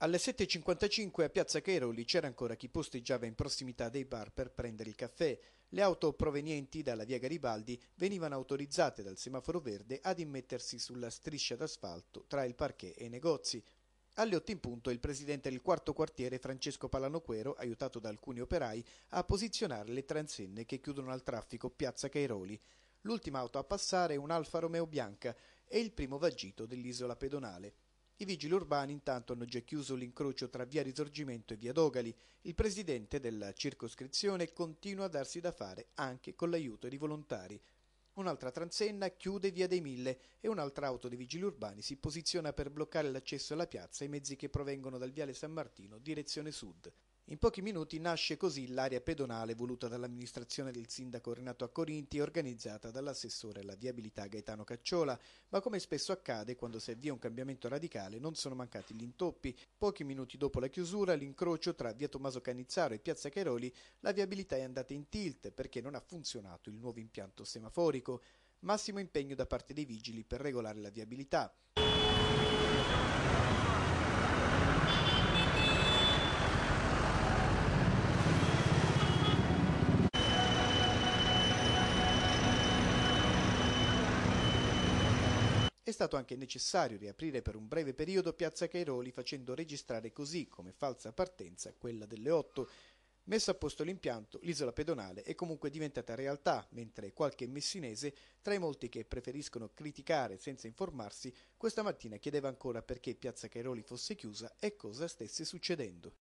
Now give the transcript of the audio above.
Alle 7.55 a Piazza Cheroli c'era ancora chi posteggiava in prossimità dei bar per prendere il caffè. Le auto provenienti dalla via Garibaldi venivano autorizzate dal semaforo verde ad immettersi sulla striscia d'asfalto tra il parquet e i negozi. Alle 8 in punto il presidente del quarto quartiere Francesco Palanoquero, aiutato da alcuni operai, a posizionare le transenne che chiudono al traffico Piazza Cairoli. L'ultima auto a passare è un Alfa Romeo Bianca e il primo vagito dell'isola pedonale. I vigili urbani intanto hanno già chiuso l'incrocio tra via Risorgimento e via Dogali. Il presidente della circoscrizione continua a darsi da fare anche con l'aiuto di volontari. Un'altra transenna chiude via dei Mille e un'altra auto dei vigili urbani si posiziona per bloccare l'accesso alla piazza ai mezzi che provengono dal viale San Martino, direzione sud. In pochi minuti nasce così l'area pedonale voluta dall'amministrazione del sindaco Renato Accorinti e organizzata dall'assessore alla viabilità Gaetano Cacciola, ma come spesso accade quando si avvia un cambiamento radicale non sono mancati gli intoppi. Pochi minuti dopo la chiusura, l'incrocio tra via Tommaso Cannizzaro e piazza Cheroli, la viabilità è andata in tilt perché non ha funzionato il nuovo impianto semaforico. Massimo impegno da parte dei vigili per regolare la viabilità. È stato anche necessario riaprire per un breve periodo Piazza Cairoli facendo registrare così come falsa partenza quella delle 8. Messo a posto l'impianto, l'isola pedonale è comunque diventata realtà, mentre qualche messinese, tra i molti che preferiscono criticare senza informarsi, questa mattina chiedeva ancora perché Piazza Cairoli fosse chiusa e cosa stesse succedendo.